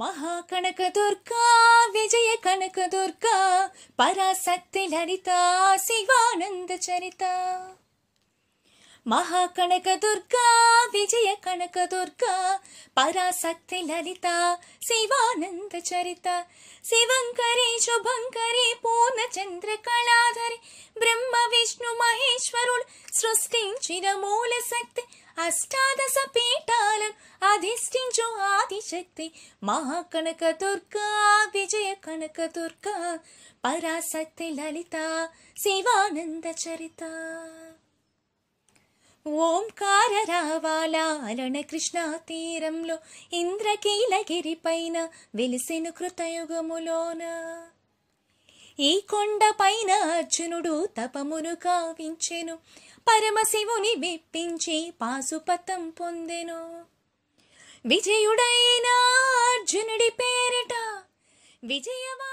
महाकनकदुर्गा विजयकनकदुर्गा परासक्तिलरिता शिवानन्दचरिता महाकनकदुर्गा विजयकनकदुर्गा परासक्तिलरिता शिवानन्दचरिता शिवङ्करे शुभङ्करे पूर्णचन्द्रकलाधरे ब्रह्मविष्णुमहेश्वरुण् सृष्टिं चिरमूलसक्ति अष्टादशपीठा అధిష్ఠించు ఆదిశక్తి మహాకనక దుర్గా విజయ కనక దుర్గా పరాశక్తి లలిత శివానంద చరిత ఓంకార రావాల అలన కృష్ణ తీరంలో ఇంద్రకీలగిరి పైన వెలిసిన కృతయుగములోన ఈ కొండ పైన అర్జునుడు తపమును కావించెను పరమశివుని మెప్పించి పాసుపతం పొందెను విజయుడైన అర్జునుడి పేరిట విజయవా